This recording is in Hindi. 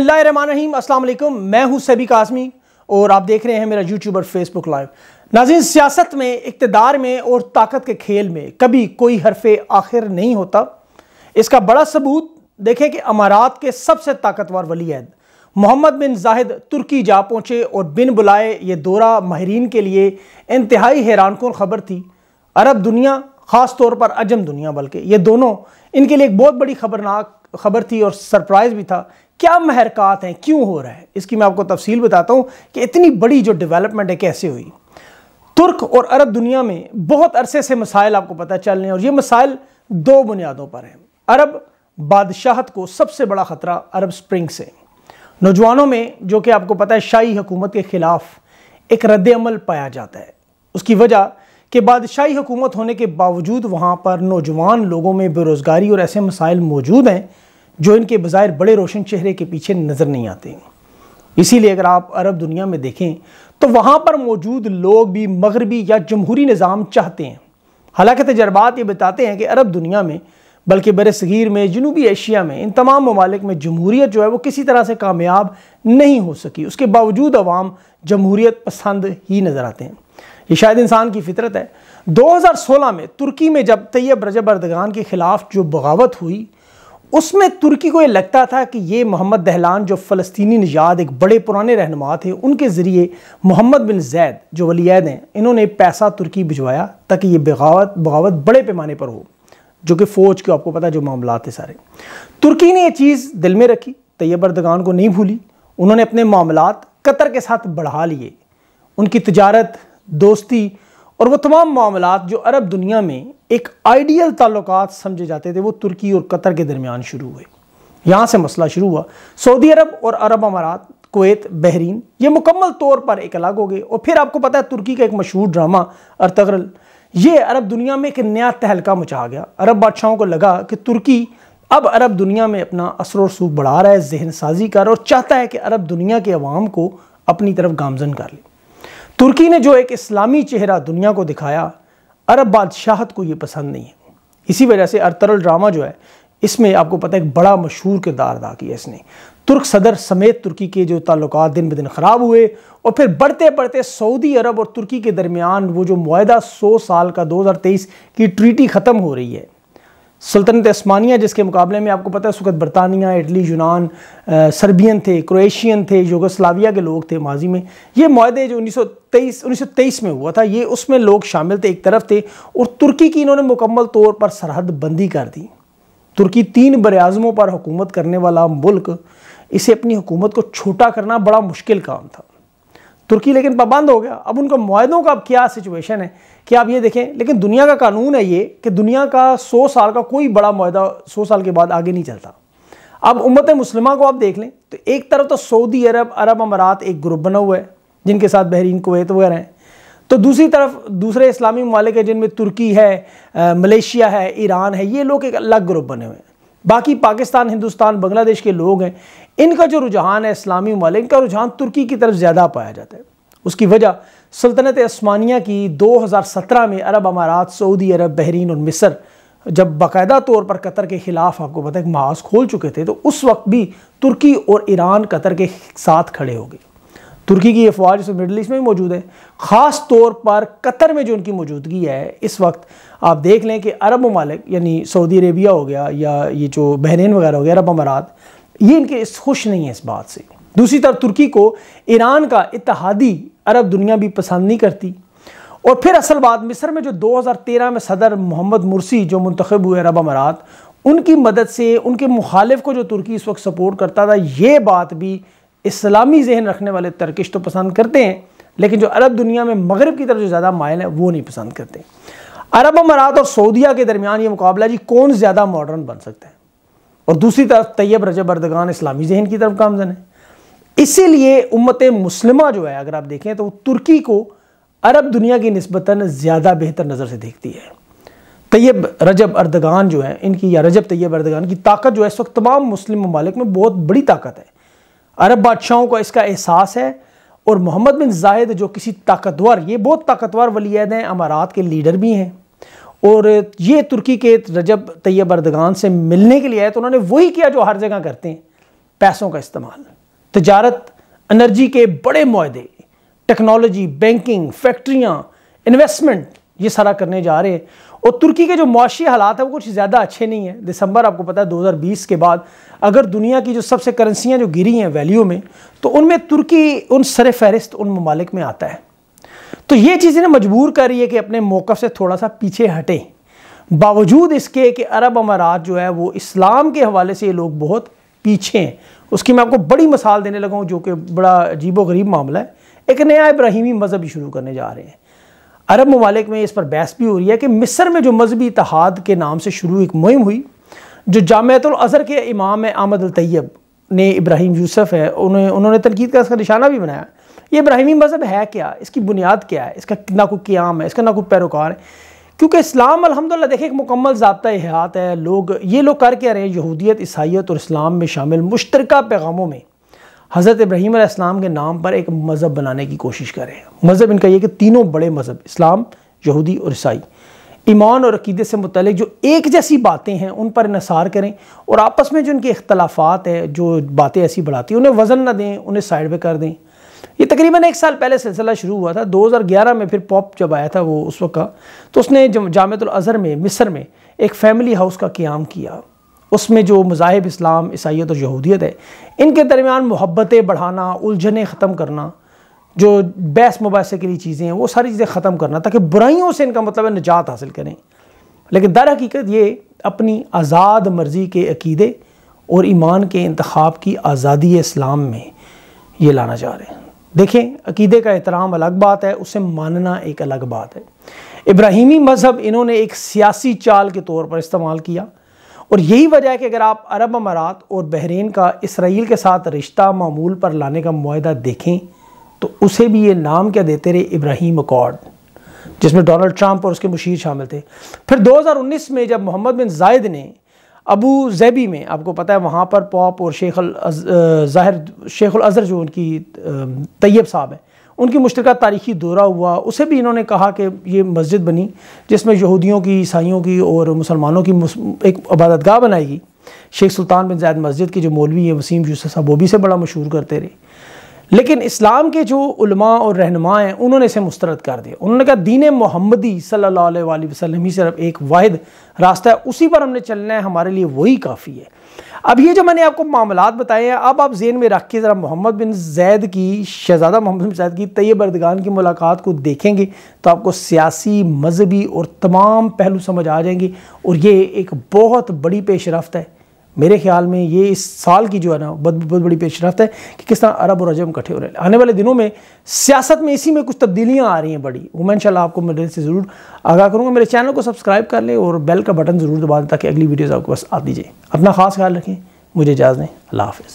बसमीम अल्लाम मैं हूं सभी काजमी और आप देख रहे हैं मेरा यूट्यूब और फेसबुक लाइव नाजिन सियासत में इकतदार में और ताकत के खेल में कभी कोई हरफ आखिर नहीं होता इसका बड़ा सबूत देखें कि अमारात के सबसे ताकतवर वली अहद मोहम्मद बिन जाहिद तुर्की जा पहुँचे और बिन बुलाए ये दौरा माहरीन के लिए इंतहाई हैरान कन खबर थी अरब दुनिया ख़ास तौर पर अजम दुनिया बल्कि ये दोनों इनके लिए एक बहुत बड़ी खबरनाक खबर थी और सरप्राइज़ भी था क्या महरकत हैं क्यों हो रहा है इसकी मैं आपको तफसील बताता हूँ कि इतनी बड़ी जो डेवलपमेंट है कैसे हुई तुर्क और अरब दुनिया में बहुत अरसे से मसाइल आपको पता चल रहे हैं और ये मसाइल दो बुनियादों पर हैं अरब बादशाहत को सबसे बड़ा ख़तरा अरब स्प्रिंग से नौजवानों में जो कि आपको पता है शाही हुकूमत के ख़िलाफ़ एक रद्दमल पाया जाता है उसकी वजह कि बादशाही हुकूमत होने के बावजूद वहाँ पर नौजवान लोगों में बेरोज़गारी और ऐसे मसाइल मौजूद हैं जो इनके बज़ाहिर बड़े रोशन चेहरे के पीछे नज़र नहीं आते इसीलिए अगर आप अरब दुनिया में देखें तो वहाँ पर मौजूद लोग भी मगरबी या जमहूरी निज़ाम चाहते हैं हालांकि तजर्बात ये बताते हैं कि अरब दुनिया में बल्कि बर सग़ीर में जनूबी एशिया में इन तमाम ममालिक में जमहूरीत जो है वो किसी तरह से कामयाब नहीं हो सकी उसके बावजूद अवाम जमहूरीत पसंद ही नज़र आते हैं ये शायद इंसान की फितरत है 2016 में तुर्की में जब तैयब रजब अर्दगान के ख़िलाफ़ जो बगावत हुई उसमें तुर्की को ये लगता था कि ये मोहम्मद दहलान जो फ़लस्तीनी निजात एक बड़े पुराने रहनुमा थे उनके ज़रिए मोहम्मद बिन जैद जो वलीद हैं इन्होंने पैसा तुर्की भिजवाया ताकि ये बगावत बगावत बड़े पैमाने पर हो जो कि फ़ौज के आपको पता है जो मामला थे सारे तुर्की ने ये चीज़ दिल में रखी तैयब अरदगान को नहीं भूली उन्होंने अपने मामला कतर के साथ बढ़ा लिए उनकी तजारत दोस्ती और वह तमाम मामला जो अरब दुनिया में एक आइडियल ताल्लुक समझे जाते थे वो तुर्की और कतर के दरमियान शुरू हुए यहाँ से मसला शुरू हुआ सऊदी अरब और अरब अमारात कोत बहरीन ये मुकम्मल तौर पर एक अलग हो गए और फिर आपको पता है तुर्की का एक मशहूर ड्रामा अरतगरल ये अरब दुनिया में एक नया तहलका मचा गया अरब बादशाहों को लगा कि तुर्की अब अरब दुनिया में अपना असर और सूख बढ़ा रहा है जहन साजी कर और चाहता है कि अरब दुनिया के अवाम को अपनी तरफ गामजन कर ले तुर्की ने जो एक इस्लामी चेहरा दुनिया को दिखाया अरब बादशाहत को ये पसंद नहीं है इसी वजह से अरतरल ड्रामा जो है इसमें आपको पता है एक बड़ा मशहूर किरदार अदा किया इसने तुर्क सदर समेत तुर्की के जो ताल्लुक दिन ब दिन ख़राब हुए और फिर बढ़ते बढ़ते सऊदी अरब और तुर्की के दरमियान वो जो माहा सौ साल का दो हज़ार तेईस की ट्रीटी ख़त्म हो रही है सल्तनत स्मानिया जिसके मुकाबले में आपको पता है उस बरतानिया इटली यूनान सर्बियन थे क्रोएशियन थे योगस्लाविया के लोग थे माजी में ये माहे जो 1923 1923 में हुआ था ये उसमें लोग शामिल थे एक तरफ थे और तुर्की की इन्होंने मुकम्मल तौर पर सरहद बंदी कर दी तुर्की तीन बरआज़मों पर हुकूमत करने वाला मुल्क इसे अपनी हुकूमत को छोटा करना बड़ा मुश्किल काम था तुर्की लेकिन पाबंद हो गया अब उनका माहों का अब क्या सिचुएशन है कि आप ये देखें लेकिन दुनिया का कानून है ये कि दुनिया का सौ साल का कोई बड़ा माहा सौ साल के बाद आगे नहीं चलता अब उम्मत मुसलमा को आप देख लें तो एक तरफ तो सऊदी अरब अरब अमारात एक ग्रुप बना हुआ है जिनके साथ बहरीन कोवैत वगैरह हैं तो दूसरी तरफ दूसरे इस्लामी ममालिक जिनमें तुर्की है मलेशिया है ईरान है ये लोग एक अलग ग्रुप बने हुए हैं बाकी पाकिस्तान हिंदुस्तान बांग्लादेश के लोग हैं इनका जो रुझान है इस्लामी ममालिक इनका रुझान तुर्की की तरफ ज़्यादा पाया जाता है उसकी वजह सल्तनत स्मानिया की 2017 में अरब अमारात सऊदी अरब बहरीन और मिस्र जब बाकायदा तौर पर कतर के ख़िलाफ़ आपको पता है महाज खोल चुके थे तो उस वक्त भी तुर्की और ईरान कतर के साथ खड़े हो गए तुर्की की ये फौज इस मिडल ईस्ट में भी मौजूद है ख़ास तौर पर कतर में जो उनकी मौजूदगी है इस वक्त आप देख लें कि अरब ममालिक यानी सऊदी अरेबिया हो गया या ये जो बहरीन वगैरह हो गया अरब अमारात ये इनके इस खुश नहीं है इस बात से दूसरी तरफ तुर्की को ईरान का इतिहादी अरब दुनिया भी पसंद नहीं करती और फिर असल बात मिस्र में जो 2013 में सदर मोहम्मद मुरसी जो मंतखब हुए अरब अमारात उनकी मदद से उनके मुखालिफ को जो तुर्की इस वक्त सपोर्ट करता था ये बात भी इस्लामी जहन रखने वाले तर्किश तो पसंद करते हैं लेकिन जो अरब दुनिया में मगरब की तरफ जो ज़्यादा मायल है वो नहीं पसंद करते अरब अमारात और सऊदिया के दरमियान ये मुकाबला जी कौन ज़्यादा मॉडर्न बन सकता है और दूसरी तरफ तैयब रजब अर्दगान इस्लामी जहन की तरफ कामजन है इसीलिए उम्मत मुस्लिमा जो है अगर आप देखें तो वो तुर्की को अरब दुनिया की नस्बता ज़्यादा बेहतर नज़र से देखती है तैयब रजब अर्दगान जो है इनकी या रजब तैयब अर्दगान की ताकत जो है इस वक्त तमाम मुस्लिम ममालिक में बहुत बड़ी ताकत है अरब बादशाहों का इसका एहसास है और मोहम्मद बिन जाहिद जो किसी ताकतवर ये बहुत ताकतवर वलीद हैं अमारात के लीडर भी हैं और ये तुर्की के रजब तैयब अर्दगान से मिलने के लिए आए तो उन्होंने वही किया जो हर जगह करते हैं पैसों का इस्तेमाल तजारत अनर्जी के बड़े माहदे टेक्नोलॉजी बैंकिंग फैक्ट्रियाँ इन्वेस्टमेंट ये सारा करने जा रहे हैं और तुर्की के जो मुआशी हालात हैं वो कुछ ज़्यादा अच्छे नहीं है दिसंबर आपको पता है 2020 के बाद अगर दुनिया की जो सबसे करेंसियाँ जो गिरी हैं वैल्यू में तो उनमें तुर्की उन सर फहरिस्त उन ममालिक में आता है तो ये चीज़ें इन्हें मजबूर कर रही है कि अपने मौक़ से थोड़ा सा पीछे हटें बावजूद इसके कि अरब अमारात जो है वो इस्लाम के हवाले से ये लोग बहुत पीछे हैं उसकी मैं आपको बड़ी मिसाल देने लगा हूँ जो कि बड़ा अजीब गरीब मामला है एक नया इब्राहिमी मज़हब शुरू करने जा रहे हैं अरब ममालिक में इस पर बहस भी हो रही है कि मिस्र में जो मजहबी इतिहाद के नाम से शुरू एक मुहिम हुई जो जामतुलज़र के इमाम आमद अलतैब ने इब्राहिम यूसुफ है उन्हें उन्होंने तनकीद का इसका निशाना भी बनाया ये इब्राहिमी मज़हब है क्या इसकी बुनियाद क्या है इसका ना कोई क्याम है इसका ना कोई पैरोकार है क्योंकि इस्लाम अलहमदिल्ला देखें एक मुकम्मल जबता हाथ है लोग ये लोग कर क्या रहे हैं यहूदियत ईसाइत और इस्लाम में शामिल मुश्तरक पैगामों में हज़रत इब्राहिम इस्लाम के नाम पर एक मज़हब बनाने की कोशिश करें मज़हब इनका यह कि तीनों बड़े मज़हब इस्लाम यहूदी और ईसाई ईमान और अकीदे से मुतल जो एक जैसी बातें हैं उन पर इसार करें और आपस में जो इनके अख्तलाफात हैं जो बातें ऐसी बढ़ाती हैं उन्हें वज़न ना दें उन्हें साइड पर कर दें ये तकरीबन एक साल पहले सिलसिला शुरू हुआ था 2011 में फिर पॉप जब आया था वो उस वक्त का तो उसने जामतुल अज़हर में मिस्र में एक फैमिली हाउस का क्याम किया उसमें जो मज़ाहब इस्लाम ईसाइत और यहूदियत है इनके दरमियान मोहब्बतें बढ़ाना उलझने ख़त्म करना जो बहस मुबासे के लिए चीज़ें हैं वो सारी चीज़ें ख़त्म करना ताकि बुराइयों से इनका मतलब निजात हासिल करें लेकिन दर हकीकत ये अपनी आज़ाद मर्ज़ी के अकीदे और ईमान के इंतखब की आज़ादी इस्लाम में ये लाना चाह रहे हैं देखें अकीदे का एहतराम अलग बात है उसे मानना एक अलग बात है इब्राहिमी मज़हब इन्होंने एक सियासी चाल के तौर पर इस्तेमाल किया और यही वजह है कि अगर आप अरब अमारात और बहरीन का इसराइल के साथ रिश्ता मामूल पर लाने का माहा देखें तो उसे भी ये नाम क्या देते रहे इब्राहिम अकॉर्ड जिसमें डोनाल्ड ट्रंप और उसके मुशीर शामिल थे फिर 2019 में जब मोहम्मद बिन जायद ने अबू जैबी में आपको पता है वहाँ पर पॉप और शेख अल जाहिर शेख अल अज़हर जो उनकी तैयब साहब हैं उनकी मुश्तरक तारीखी दौरा हुआ उसे भी इन्होंने कहा कि ये मस्जिद बनी जिसमें यहूदियों की ईसाइयों की और मुसलमानों की एक इबादतगाह बनाएगी शेख सुल्तान बिन जैद मस्जिद के जो मौलवी हैं वसीम यूसफ साहब वो भी से बड़ा मशहूर करते रहे लेकिन इस्लाम के जो उलमा और रहनमा हैं उन्होंने इसे मुस्तरद कर दिया उन्होंने कहा दीन मोहम्मदी सल्ला वसलम ही सिर्फ एक वाद रास्ता है उसी पर हमने चलना है हमारे लिए वही काफ़ी है अब ये जो मैंने आपको मामला बताए हैं अब आप जेन में रख के ज़रा मोहम्मद बिन जैद की शहजादा मोहम्मद बिन जैद की तय बरदगान की मुलाकात को देखेंगे तो आपको सियासी मजहबी और तमाम पहलू समझ आ जाएंगे और ये एक बहुत बड़ी पेशरफ है मेरे ख्याल में ये इस साल की जो है ना बहुत बहुत बड़ी पेशरफ है कि किस तरह अरब और अजम इकट्ठे हो रहे हैं आने वाले दिनों में सियासत में इसी में कुछ तब्दीलियाँ आ रही हैं बड़ी वो मैं इंशाल्लाह आपको मेरे से ज़रूर आगाह करूँगा मेरे चैनल को सब्सक्राइब कर लें और बेल का बटन ज़रूर दबा दें ताकि अगली वीडियोज़ आपको बस आ दीजिए अपना खास ख्याल रखें मुझे इजाज़ दें अल्लाह हाफिज़